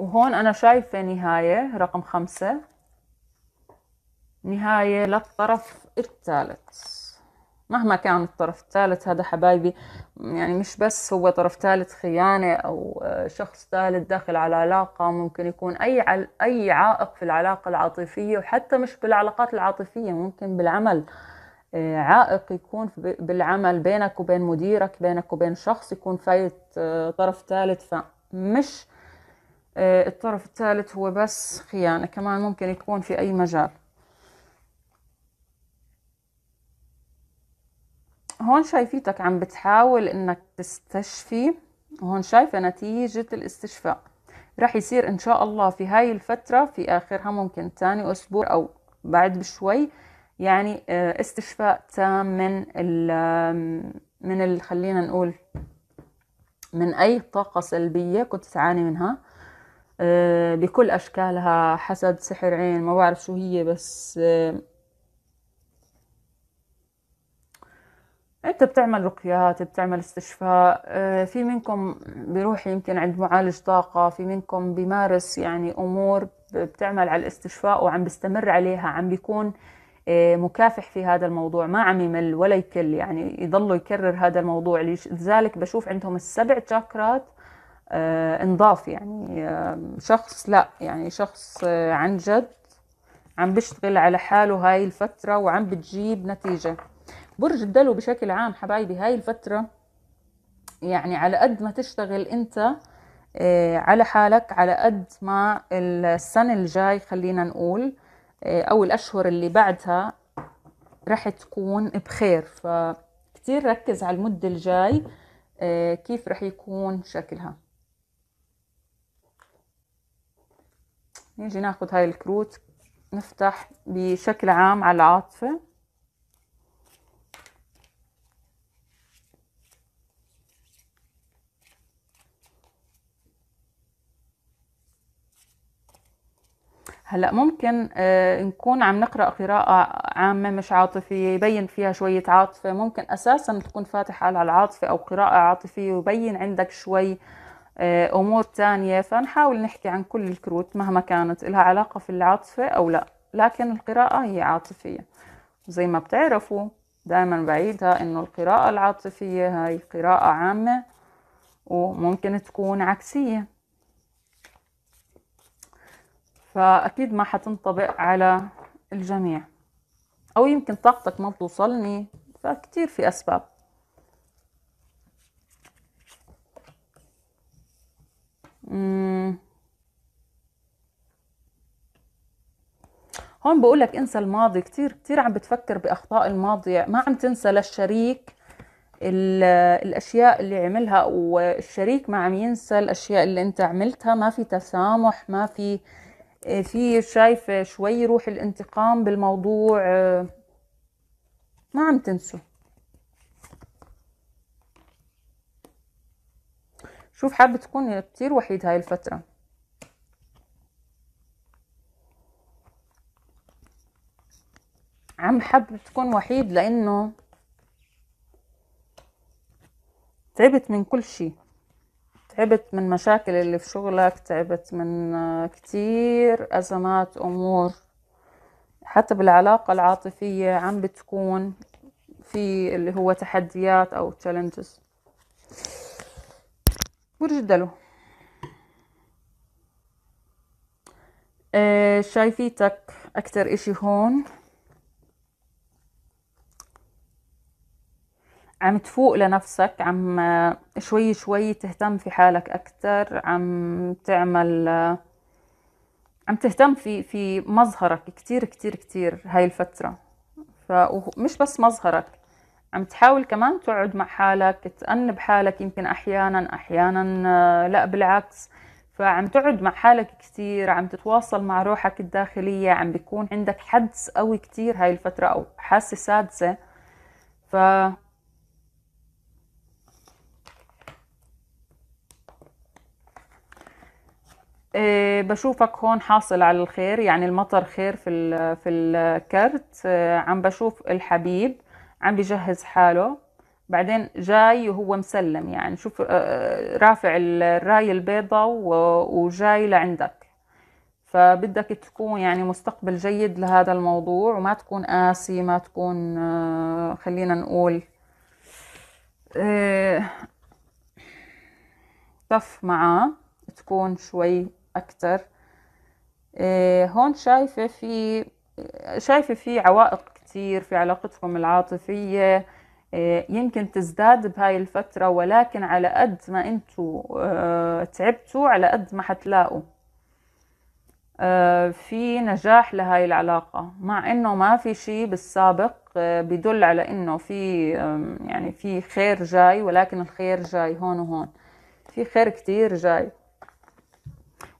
وهون أنا شايفة نهاية رقم خمسة نهاية للطرف الثالث مهما كان الطرف الثالث هذا حبايبي يعني مش بس هو طرف ثالث خيانة أو آه، شخص ثالث داخل على علاقة ممكن يكون أي عل... أي عائق في العلاقة العاطفية وحتى مش بالعلاقات العاطفية ممكن بالعمل آه، عائق يكون بالعمل بينك وبين مديرك بينك وبين شخص يكون فايت آه، طرف ثالث فمش آه، الطرف الثالث هو بس خيانة كمان ممكن يكون في أي مجال هون شايفيتك عم بتحاول انك تستشفي وهون شايفة نتيجة الاستشفاء رح يصير ان شاء الله في هاي الفترة في اخرها ممكن تاني اسبوع او بعد بشوي يعني آه، استشفاء تام من ال من ال خلينا نقول من اي طاقة سلبية كنت تعاني منها آه، بكل أشكالها حسد سحر عين ما بعرف شو هي بس آه، انت بتعمل رقيات بتعمل استشفاء آه، في منكم بيروح يمكن عند معالج طاقة في منكم بيمارس يعني امور بتعمل على الاستشفاء وعم بيستمر عليها عم بيكون مكافح في هذا الموضوع ما عم يمل ولا يكل يعني يضلوا يكرر هذا الموضوع لذلك بشوف عندهم السبع شاكرات آه، انضاف يعني آه، شخص لا يعني شخص آه، عن جد عم بيشتغل على حاله هاي الفترة وعم بتجيب نتيجة برج الدلو بشكل عام حبايبي هاي الفترة يعني على قد ما تشتغل انت على حالك على قد ما السنة الجاي خلينا نقول أو الأشهر اللي بعدها رح تكون بخير فكتير ركز على المدة الجاي كيف رح يكون شكلها نيجي ناخد هاي الكروت نفتح بشكل عام على العاطفة هلا ممكن آه نكون عم نقرا قراءه عامه مش عاطفيه يبين فيها شويه عاطفه ممكن اساسا تكون فاتح على العاطفه او قراءه عاطفيه ويبين عندك شوي آه، أمور تانية فنحاول نحكي عن كل الكروت مهما كانت لها علاقة في العاطفة أو لا لكن القراءة هي عاطفية زي ما بتعرفوا دائما بعيدها إنه القراءة العاطفية هاي قراءة عامة وممكن تكون عكسية فأكيد ما حتنطبق على الجميع أو يمكن طاقتك ما بتوصلني فكتير في أسباب هون بقول لك انسى الماضي كثير كثير عم بتفكر باخطاء الماضي ما عم تنسى للشريك الاشياء اللي عملها والشريك ما عم ينسى الاشياء اللي انت عملتها ما في تسامح ما في آه، في شايفه شوي روح الانتقام بالموضوع آه، ما عم تنسوا شوف حابة تكون كتير وحيد هاي الفترة عم حابة تكون وحيد لأنه تعبت من كل شيء تعبت من مشاكل اللي في شغلك تعبت من كتير أزمات أمور حتى بالعلاقة العاطفية عم بتكون في اللي هو تحديات أو تشالنجز برج الدلو آه شايفيتك اكتر اشي هون عم تفوق لنفسك عم آه، شوي شوي تهتم في حالك اكتر عم تعمل آه، عم تهتم في في مظهرك كتير كتير كتير هاي الفترة فمش بس مظهرك عم تحاول كمان تقعد مع حالك تأنب حالك يمكن أحيانا أحيانا آه، لا بالعكس فعم تقعد مع حالك كتير عم تتواصل مع روحك الداخلية عم بيكون عندك حدس قوي كتير هاي الفترة أو حاسة سادسة ف إيه بشوفك هون حاصل على الخير يعني المطر خير في في الكرت إيه عم بشوف الحبيب عم بجهز حاله بعدين جاي وهو مسلم يعني شوف آه، آه، رافع الراية البيضة وجاي لعندك فبدك تكون يعني مستقبل جيد لهذا الموضوع وما تكون قاسي ما تكون آه، خلينا نقول طف معاه تكون شوي أكتر هون شايفة في شايفة في عوائق كتير في علاقتكم العاطفية آه، يمكن تزداد بهاي الفترة ولكن على قد ما انتوا آه، تعبتوا على قد ما حتلاقوا آه، في نجاح لهاي العلاقة مع انه ما في شيء بالسابق بدل على انه في يعني في خير جاي ولكن الخير جاي هون وهون في خير كتير جاي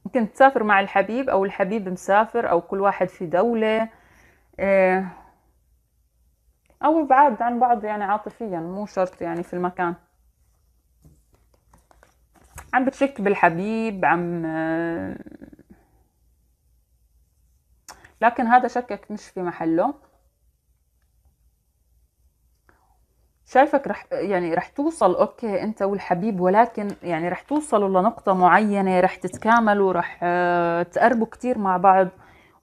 ممكن تسافر مع الحبيب او الحبيب مسافر او كل واحد في دولة أو بعاد عن بعض يعني عاطفيا مو شرط يعني في المكان عم بتشك بالحبيب عم لكن هذا شكك مش في محله شايفك رح يعني رح توصل اوكي انت والحبيب ولكن يعني رح توصلوا لنقطة معينة رح تتكاملوا رح آه، تقربوا كتير مع بعض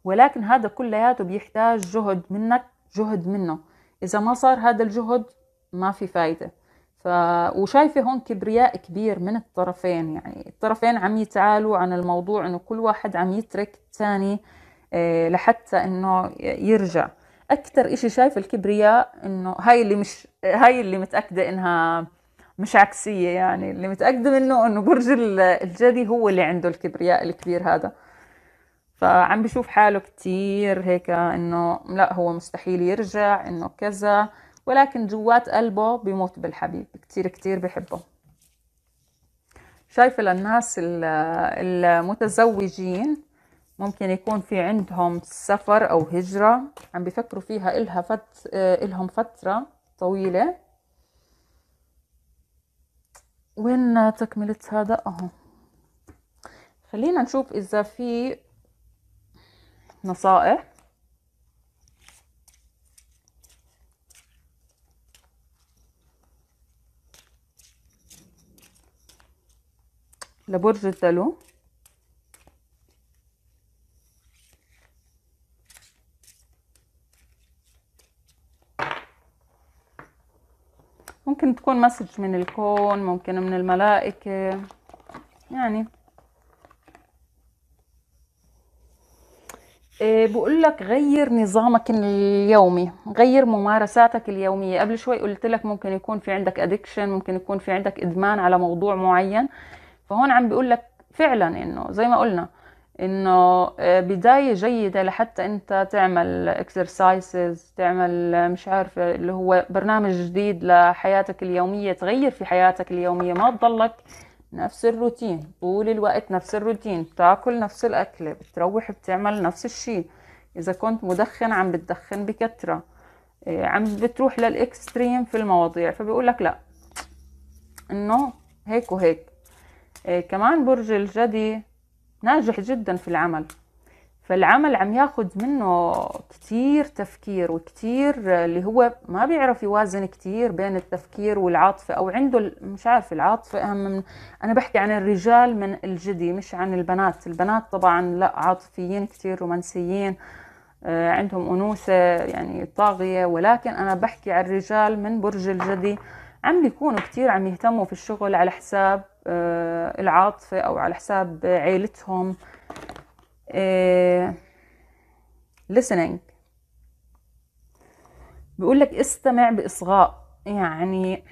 ولكن هذا كلياته بيحتاج جهد منك جهد منه إذا ما صار هذا الجهد ما في فايدة ف... وشايفة هون كبرياء كبير من الطرفين يعني الطرفين عم يتعالوا عن الموضوع إنه كل واحد عم يترك الثاني آه، لحتى إنه يرجع أكثر إشي شايف الكبرياء إنه هاي اللي مش هاي اللي متأكدة إنها مش عكسية يعني اللي متأكدة منه إنه برج الجدي هو اللي عنده الكبرياء الكبير هذا فعم بشوف حاله كتير هيك انه لا هو مستحيل يرجع انه كذا ولكن جوات قلبه بيموت بالحبيب كتير كتير بحبه شايفة للناس المتزوجين ممكن يكون في عندهم سفر أو هجرة عم بيفكروا فيها إلها فت... إلهم فترة طويلة وين تكملت هذا أهو خلينا نشوف إذا في نصائح لبرج الدلو ممكن تكون مسج من الكون ممكن من الملائكة يعني آه، بقول لك غير نظامك اليومي غير ممارساتك اليومية قبل شوي قلت لك ممكن يكون في عندك ادكشن ممكن يكون في عندك ادمان على موضوع معين فهون عم بيقول لك فعلا انه زي ما قلنا انه آه، بداية جيدة لحتى انت تعمل اكسرسايزز تعمل آه، مش عارفة اللي هو برنامج جديد لحياتك اليومية تغير في حياتك اليومية ما تضلك نفس الروتين طول الوقت نفس الروتين بتاكل نفس الأكل بتروح بتعمل نفس الشيء إذا كنت مدخن عم بتدخن بكثرة آه، عم بتروح للإكستريم في المواضيع فبيقول لك لا إنه هيك وهيك آه، كمان برج الجدي ناجح جدا في العمل فالعمل عم ياخذ منه كثير تفكير وكثير آه، اللي هو ما بيعرف يوازن كثير بين التفكير والعاطفة أو عنده مش عارف العاطفة أهم من أنا بحكي عن الرجال من الجدي مش عن البنات البنات طبعا لا عاطفيين كثير رومانسيين آه، عندهم أنوثة يعني طاغية ولكن أنا بحكي عن الرجال من برج الجدي عم بيكونوا كثير عم يهتموا في الشغل على حساب آه، العاطفة أو على حساب عيلتهم آه، listening بيقول لك استمع باصغاء يعني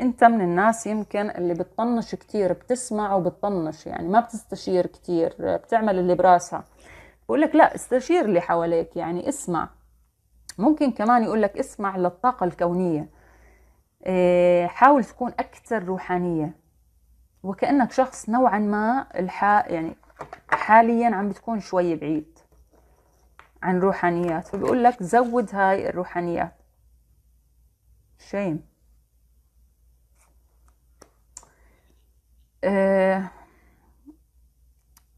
انت من الناس يمكن اللي بتطنش كتير بتسمع وبتطنش يعني ما بتستشير كتير بتعمل اللي براسها بقول لك لا استشير اللي حواليك يعني اسمع ممكن كمان يقول لك اسمع للطاقة الكونية آه، حاول تكون أكثر روحانية وكأنك شخص نوعا ما الحا يعني حاليا عم بتكون شوي بعيد عن روحانيات فبقول لك زود هاي الروحانيات شيم آه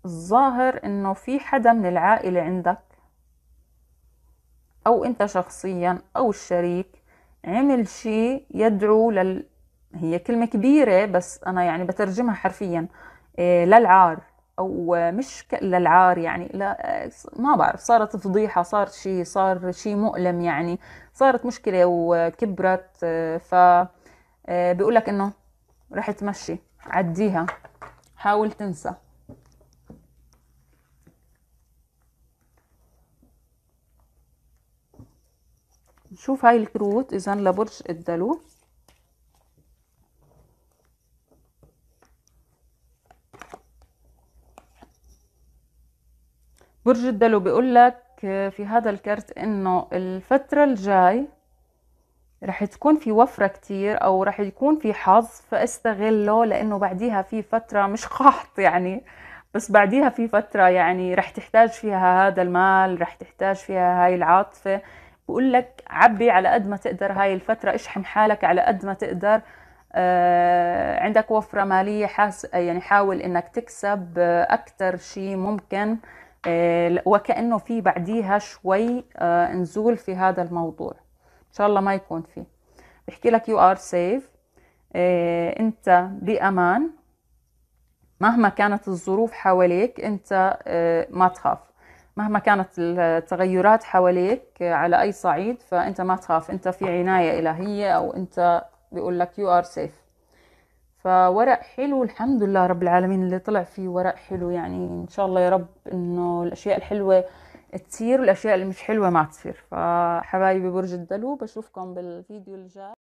الظاهر انه في حدا من العائلة عندك او انت شخصيا او الشريك عمل شيء يدعو لل هي كلمة كبيرة بس انا يعني بترجمها حرفيا آه للعار او مش للعار يعني لا ما بعرف صارت فضيحه صار شيء صار شيء مؤلم يعني صارت مشكله وكبرت ف آه، بيقول لك انه رح تمشي عديها حاول تنسى نشوف هاي الكروت اذا لبرج الدلو برج الدلو بيقول لك في هذا الكرت انه الفترة الجاي رح تكون في وفرة كتير او رح يكون في حظ فاستغله لانه بعديها في فترة مش قحط يعني بس بعديها في فترة يعني رح تحتاج فيها هذا المال رح تحتاج فيها هاي العاطفة بقول لك عبي على قد ما تقدر هاي الفترة اشحن حالك على قد ما تقدر آه عندك وفرة مالية حاس يعني حاول انك تكسب آه، اكتر شي ممكن آه آه، وكأنه في بعديها شوي آه، نزول في هذا الموضوع إن شاء الله ما يكون فيه بحكي لك يو ار سيف أنت بأمان مهما كانت الظروف حواليك أنت آه، ما تخاف مهما كانت التغيرات حواليك على أي صعيد فأنت ما تخاف أنت في عناية إلهية أو أنت بيقول لك يو ار سيف فورق حلو الحمد لله رب العالمين اللي طلع فيه ورق حلو يعني ان شاء الله يا رب انه الاشياء الحلوه تصير والاشياء اللي مش حلوه ما تصير فحبايبي برج الدلو بشوفكم بالفيديو الجاي